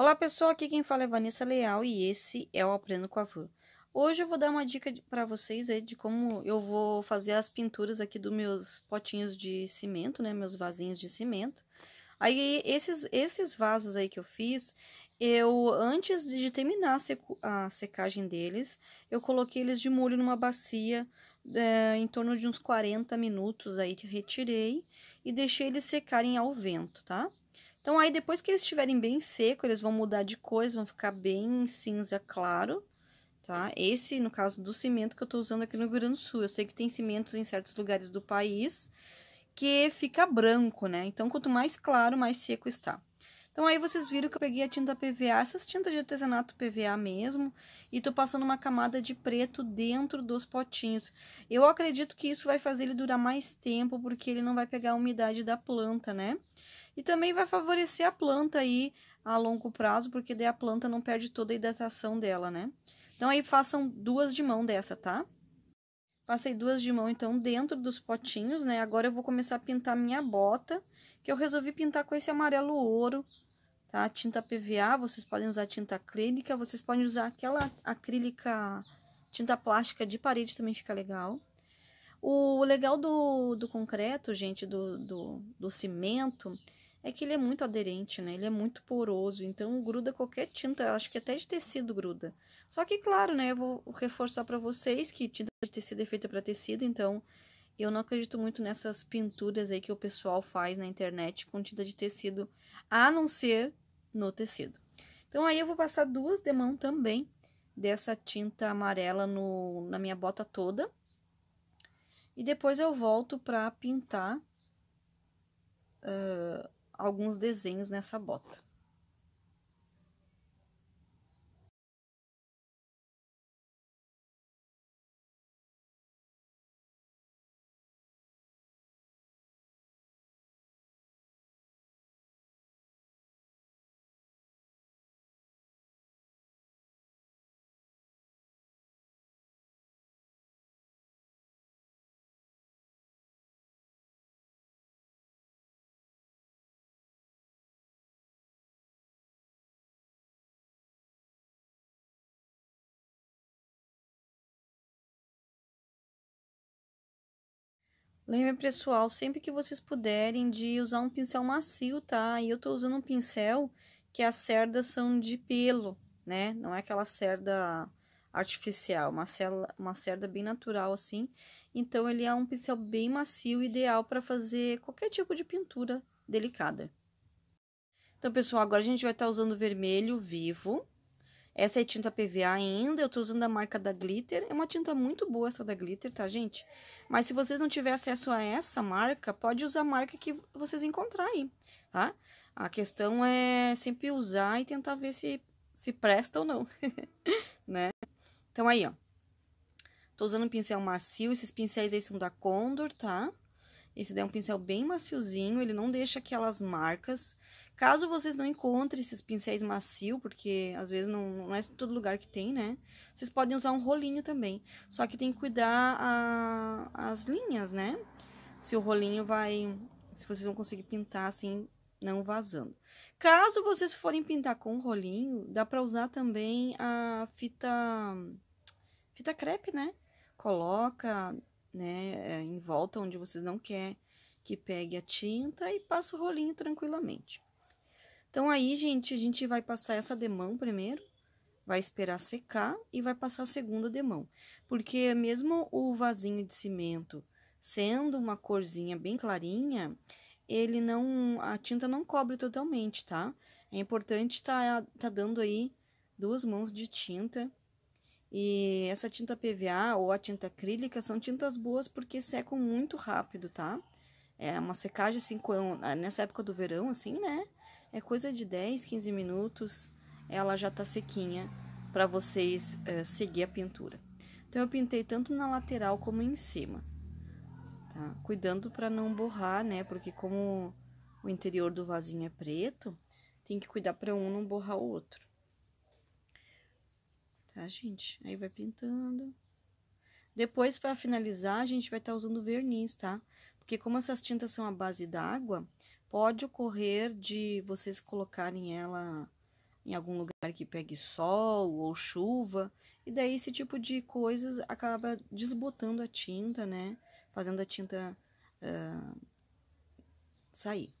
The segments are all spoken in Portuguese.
Olá pessoal, aqui quem fala é Vanessa Leal e esse é o Aprendo com a Vã. Hoje eu vou dar uma dica para vocês aí de como eu vou fazer as pinturas aqui dos meus potinhos de cimento, né, meus vasinhos de cimento. Aí esses, esses vasos aí que eu fiz, eu antes de terminar a, secu, a secagem deles, eu coloquei eles de molho numa bacia é, em torno de uns 40 minutos aí, retirei e deixei eles secarem ao vento, tá? Então, aí depois que eles estiverem bem seco, eles vão mudar de cor, eles vão ficar bem cinza claro, tá? Esse, no caso do cimento que eu tô usando aqui no Rio Grande do Sul, eu sei que tem cimentos em certos lugares do país que fica branco, né? Então, quanto mais claro, mais seco está. Então, aí vocês viram que eu peguei a tinta PVA, essas tintas de artesanato PVA mesmo, e tô passando uma camada de preto dentro dos potinhos. Eu acredito que isso vai fazer ele durar mais tempo, porque ele não vai pegar a umidade da planta, né? e também vai favorecer a planta aí a longo prazo, porque daí a planta não perde toda a hidratação dela, né? Então, aí façam duas de mão dessa, tá? Passei duas de mão, então, dentro dos potinhos, né? Agora eu vou começar a pintar minha bota, que eu resolvi pintar com esse amarelo ouro, tá? Tinta PVA, vocês podem usar tinta acrílica, vocês podem usar aquela acrílica, tinta plástica de parede também fica legal. O legal do, do concreto, gente, do, do, do cimento, é que ele é muito aderente, né? Ele é muito poroso, então gruda qualquer tinta, acho que até de tecido gruda. Só que, claro, né, eu vou reforçar para vocês que tinta de tecido é feita para tecido, então eu não acredito muito nessas pinturas aí que o pessoal faz na internet com tinta de tecido, a não ser no tecido. Então, aí eu vou passar duas de mão também dessa tinta amarela no, na minha bota toda. E depois eu volto para pintar alguns desenhos nessa bota. Lembrem, pessoal, sempre que vocês puderem de usar um pincel macio, tá? E eu tô usando um pincel que as cerdas são de pelo, né? Não é aquela cerda artificial, uma, cela, uma cerda bem natural, assim. Então, ele é um pincel bem macio, ideal para fazer qualquer tipo de pintura delicada. Então, pessoal, agora a gente vai estar tá usando vermelho vivo, essa é tinta PVA ainda, eu tô usando a marca da Glitter. É uma tinta muito boa essa da Glitter, tá, gente? Mas se vocês não tiverem acesso a essa marca, pode usar a marca que vocês encontrarem aí, tá? A questão é sempre usar e tentar ver se, se presta ou não, né? Então, aí, ó. Tô usando um pincel macio, esses pincéis aí são da Condor, tá? Esse daí é um pincel bem maciozinho, ele não deixa aquelas marcas. Caso vocês não encontrem esses pincéis macio, porque às vezes não, não é todo lugar que tem, né? Vocês podem usar um rolinho também. Só que tem que cuidar a, as linhas, né? Se o rolinho vai... Se vocês vão conseguir pintar assim, não vazando. Caso vocês forem pintar com rolinho, dá pra usar também a fita... Fita crepe, né? Coloca, né, é, em volta onde vocês não quer que pegue a tinta e passa o rolinho tranquilamente. Então, aí, gente, a gente vai passar essa demão primeiro, vai esperar secar e vai passar a segunda demão. Porque mesmo o vasinho de cimento sendo uma corzinha bem clarinha, ele não, a tinta não cobre totalmente, tá? É importante tá, tá dando aí duas mãos de tinta e essa tinta PVA ou a tinta acrílica são tintas boas porque secam muito rápido, tá? É uma secagem, assim, ah, nessa época do verão, assim, né? É coisa de 10, 15 minutos, ela já tá sequinha para vocês é, seguir a pintura. Então, eu pintei tanto na lateral como em cima, tá? Cuidando para não borrar, né? Porque como o interior do vasinho é preto, tem que cuidar para um não borrar o outro. Tá, gente? Aí vai pintando. Depois, para finalizar, a gente vai estar tá usando verniz, tá? Porque como essas tintas são à base d'água, pode ocorrer de vocês colocarem ela em algum lugar que pegue sol ou chuva, e daí esse tipo de coisas acaba desbotando a tinta, né? Fazendo a tinta uh, sair.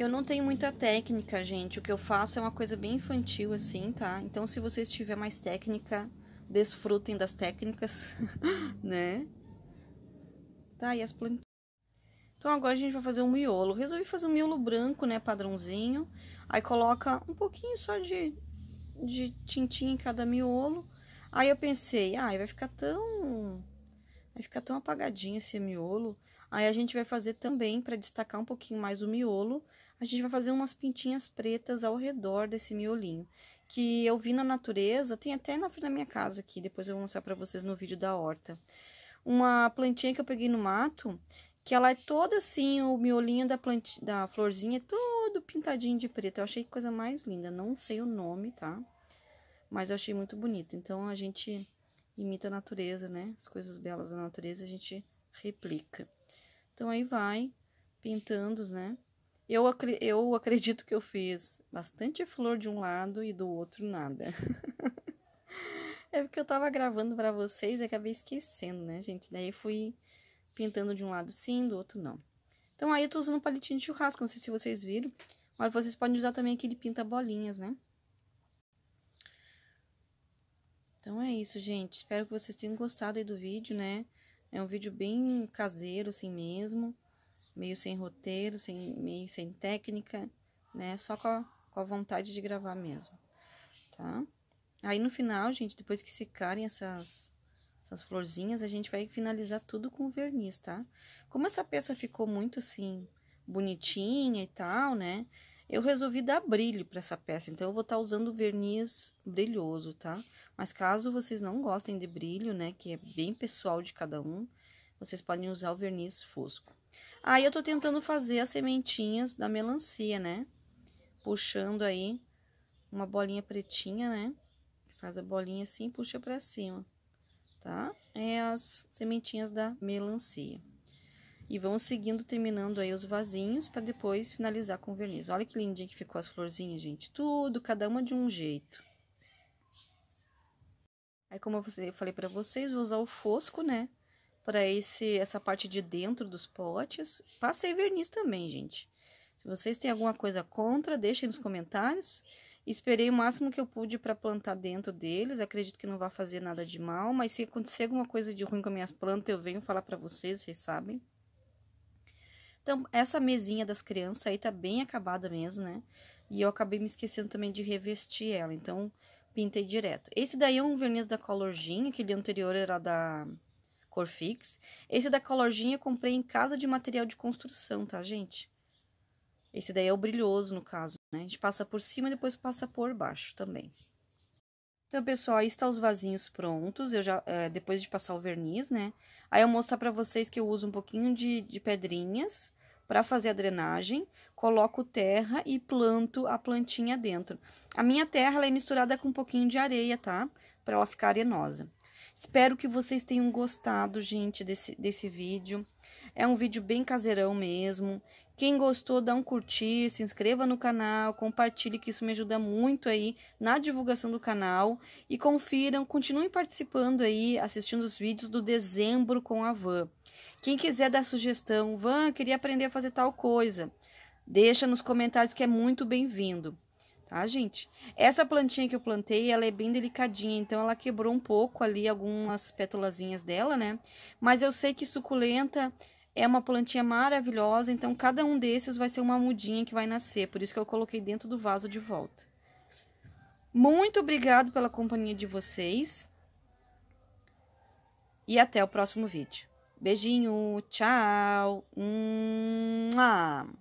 Eu não tenho muita técnica, gente. O que eu faço é uma coisa bem infantil, assim, tá? Então, se vocês tiver mais técnica, desfrutem das técnicas, né? Tá, e as plantinhas. Então, agora a gente vai fazer um miolo. Resolvi fazer um miolo branco, né, padrãozinho. Aí, coloca um pouquinho só de, de tintinha em cada miolo. Aí, eu pensei, ah, vai ficar tão... Vai ficar tão apagadinho esse miolo. Aí, a gente vai fazer também, para destacar um pouquinho mais o miolo, a gente vai fazer umas pintinhas pretas ao redor desse miolinho. Que eu vi na natureza, tem até na frente da minha casa aqui, depois eu vou mostrar pra vocês no vídeo da horta. Uma plantinha que eu peguei no mato, que ela é toda assim, o miolinho da, plant... da florzinha é todo pintadinho de preto. Eu achei que coisa mais linda, não sei o nome, tá? Mas eu achei muito bonito. Então, a gente imita a natureza, né? As coisas belas da natureza a gente replica. Então, aí vai pintando, né? Eu, eu acredito que eu fiz bastante flor de um lado e do outro nada. é porque eu tava gravando para vocês e acabei esquecendo, né, gente? Daí fui pintando de um lado sim, do outro não. Então, aí eu tô usando um palitinho de churrasco, não sei se vocês viram. Mas vocês podem usar também aquele pinta-bolinhas, né? Então, é isso, gente. Espero que vocês tenham gostado aí do vídeo, né? É um vídeo bem caseiro, assim mesmo meio sem roteiro, sem, meio sem técnica, né? Só com a, com a vontade de gravar mesmo, tá? Aí no final, gente, depois que secarem essas, essas florzinhas, a gente vai finalizar tudo com verniz, tá? Como essa peça ficou muito assim, bonitinha e tal, né? Eu resolvi dar brilho para essa peça, então eu vou estar tá usando verniz brilhoso, tá? Mas caso vocês não gostem de brilho, né, que é bem pessoal de cada um, vocês podem usar o verniz fosco. Aí eu tô tentando fazer as sementinhas da melancia, né? Puxando aí uma bolinha pretinha, né? Faz a bolinha assim e puxa pra cima, tá? É as sementinhas da melancia. E vamos seguindo, terminando aí os vasinhos, para depois finalizar com verniz. Olha que lindinha que ficou as florzinhas, gente. Tudo, cada uma de um jeito. Aí, como eu falei para vocês, vou usar o fosco, né? para esse essa parte de dentro dos potes. Passei verniz também, gente. Se vocês têm alguma coisa contra, deixem nos comentários. Esperei o máximo que eu pude para plantar dentro deles. Acredito que não vai fazer nada de mal, mas se acontecer alguma coisa de ruim com as minhas plantas, eu venho falar para vocês, vocês sabem. Então, essa mesinha das crianças aí tá bem acabada mesmo, né? E eu acabei me esquecendo também de revestir ela, então pintei direto. Esse daí é um verniz da Color Jean, aquele anterior era da Cor Corfix. Esse da Colorginha eu comprei em casa de material de construção, tá, gente? Esse daí é o brilhoso, no caso, né? A gente passa por cima e depois passa por baixo também. Então, pessoal, aí está os vasinhos prontos, eu já, é, depois de passar o verniz, né? Aí eu mostrar para vocês que eu uso um pouquinho de, de pedrinhas para fazer a drenagem, coloco terra e planto a plantinha dentro. A minha terra, é misturada com um pouquinho de areia, tá? Para ela ficar arenosa. Espero que vocês tenham gostado, gente, desse, desse vídeo. É um vídeo bem caseirão mesmo. Quem gostou, dá um curtir, se inscreva no canal, compartilhe, que isso me ajuda muito aí na divulgação do canal. E confiram, continuem participando aí, assistindo os vídeos do Dezembro com a Van. Quem quiser dar sugestão, Van, queria aprender a fazer tal coisa. Deixa nos comentários que é muito bem-vindo tá, gente? Essa plantinha que eu plantei, ela é bem delicadinha, então ela quebrou um pouco ali algumas pétalazinhas dela, né? Mas eu sei que suculenta é uma plantinha maravilhosa, então cada um desses vai ser uma mudinha que vai nascer, por isso que eu coloquei dentro do vaso de volta. Muito obrigado pela companhia de vocês e até o próximo vídeo. Beijinho, tchau! Mua.